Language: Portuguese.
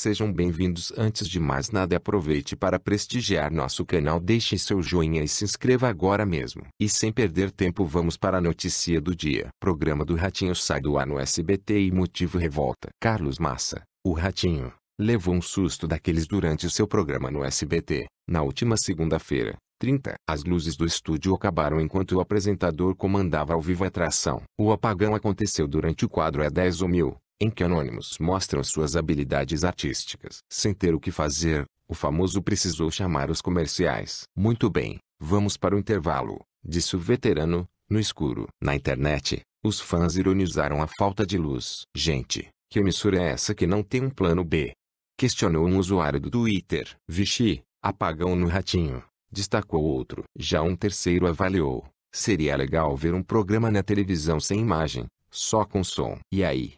Sejam bem-vindos. Antes de mais nada, aproveite para prestigiar nosso canal. Deixe seu joinha e se inscreva agora mesmo. E sem perder tempo, vamos para a notícia do dia. Programa do Ratinho sai do ar no SBT e motivo revolta. Carlos Massa, o Ratinho, levou um susto daqueles durante o seu programa no SBT, na última segunda-feira. 30. As luzes do estúdio acabaram enquanto o apresentador comandava ao vivo a atração. O apagão aconteceu durante o quadro É 10 ou Mil, em que anônimos mostram suas habilidades artísticas. Sem ter o que fazer, o famoso precisou chamar os comerciais. Muito bem, vamos para o intervalo, disse o veterano, no escuro. Na internet, os fãs ironizaram a falta de luz. Gente, que emissora é essa que não tem um plano B? Questionou um usuário do Twitter. Vichy, apagão no ratinho, destacou outro. Já um terceiro avaliou. Seria legal ver um programa na televisão sem imagem, só com som. E aí?